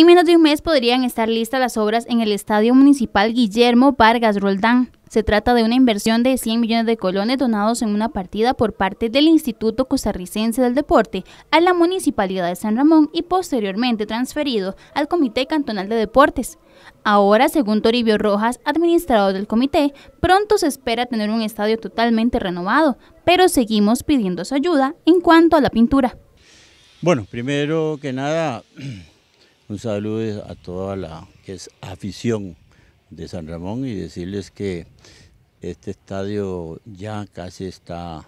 En menos de un mes podrían estar listas las obras en el Estadio Municipal Guillermo Vargas Roldán. Se trata de una inversión de 100 millones de colones donados en una partida por parte del Instituto Costarricense del Deporte a la Municipalidad de San Ramón y posteriormente transferido al Comité Cantonal de Deportes. Ahora, según Toribio Rojas, administrador del comité, pronto se espera tener un estadio totalmente renovado, pero seguimos pidiendo su ayuda en cuanto a la pintura. Bueno, primero que nada, un saludo a toda la afición de San Ramón y decirles que este estadio ya casi está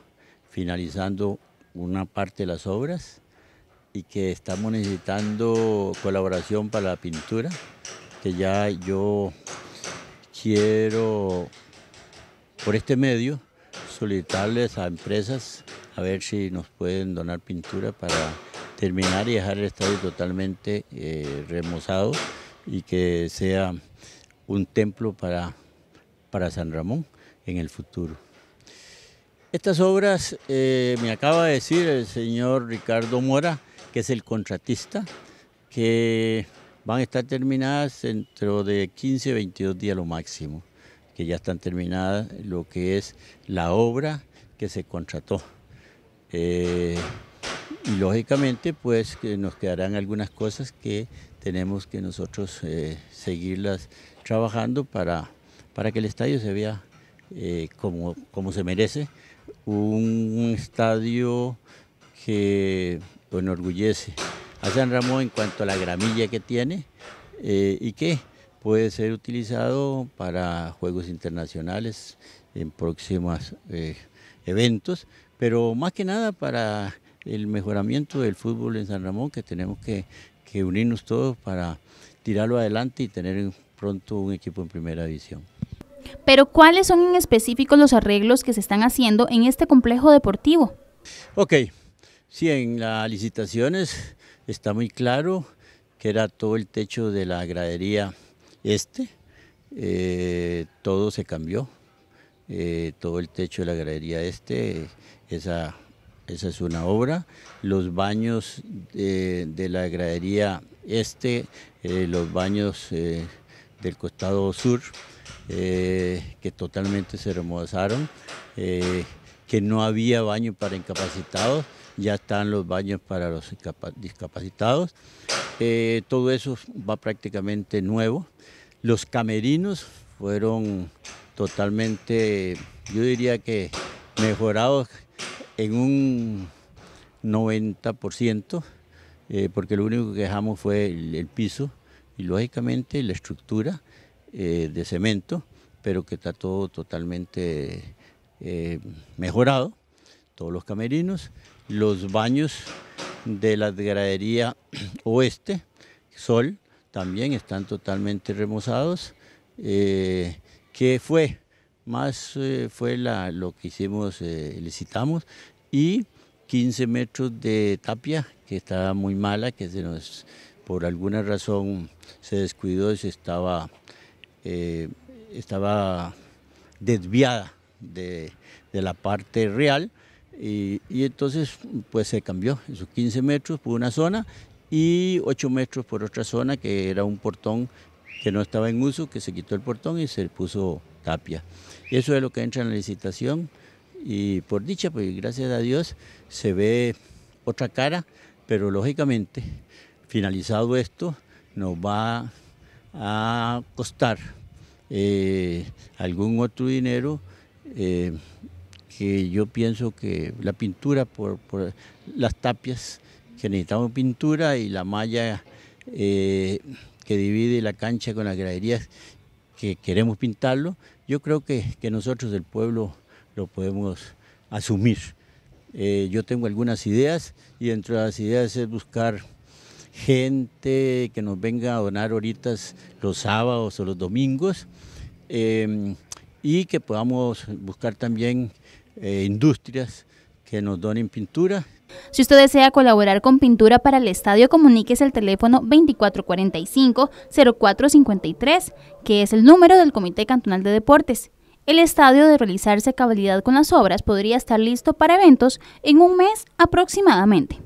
finalizando una parte de las obras y que estamos necesitando colaboración para la pintura, que ya yo quiero por este medio solicitarles a empresas a ver si nos pueden donar pintura para terminar y dejar el estadio totalmente eh, remozado y que sea un templo para, para San Ramón en el futuro. Estas obras eh, me acaba de decir el señor Ricardo Mora, que es el contratista, que van a estar terminadas dentro de 15, 22 días lo máximo, que ya están terminadas lo que es la obra que se contrató. Eh, y lógicamente pues que nos quedarán algunas cosas que tenemos que nosotros eh, seguirlas trabajando para, para que el estadio se vea eh, como, como se merece, un estadio que pues, enorgullece a San Ramón en cuanto a la gramilla que tiene eh, y que puede ser utilizado para juegos internacionales en próximos eventos, pero más que nada para el mejoramiento del fútbol en San Ramón, que tenemos que, unirnos todos para tirarlo adelante y tener pronto un equipo en primera división. Pero ¿cuáles son en específico los arreglos que se están haciendo en este complejo deportivo? Ok, sí, en las licitaciones está muy claro que era todo el techo de la gradería este, eh, todo se cambió, eh, todo el techo de la gradería este, esa esa es una obra. Los baños eh, de, la gradería este, eh, los baños eh, del costado sur, que totalmente se remozaron, que no había baño para incapacitados, ya están los baños para los discapacitados. todo eso va prácticamente nuevo. Los camerinos fueron totalmente, yo diría que mejorados en un 90%, eh, porque lo único que dejamos fue el, piso y lógicamente la estructura eh, de cemento, pero que está todo totalmente eh, mejorado, todos los camerinos, los baños de la gradería oeste, sol, también están totalmente remozados, que fue más eh, fue lo que hicimos, le eh, licitamos, y 15 metros de tapia, que estaba muy mala, que nos, por alguna razón se descuidó y se estaba, eh, estaba desviada de, la parte real. Y, entonces pues se cambió, esos 15 metros por una zona y 8 metros por otra zona que era un portón que no estaba en uso, que se quitó el portón y se puso tapia. Eso es lo que entra en la licitación y por dicha, pues gracias a Dios, se ve otra cara, pero lógicamente, finalizado esto, nos va a costar eh, algún otro dinero eh, que yo pienso que la pintura por, las tapias que necesitamos pintura y la malla eh, que divide la cancha con las graderías que queremos pintarlo, yo creo que, nosotros del pueblo lo podemos asumir. Eh, yo tengo algunas ideas y entre las ideas es buscar gente que nos venga a donar horitas los sábados o los domingos eh, y que podamos buscar también eh, industrias que nos donen pintura. Si usted desea colaborar con pintura para el estadio, comuníquese al teléfono 2445-0453, que es el número del Comité Cantonal de Deportes. El estadio, de realizarse cabalidad con las obras, podría estar listo para eventos en un mes aproximadamente.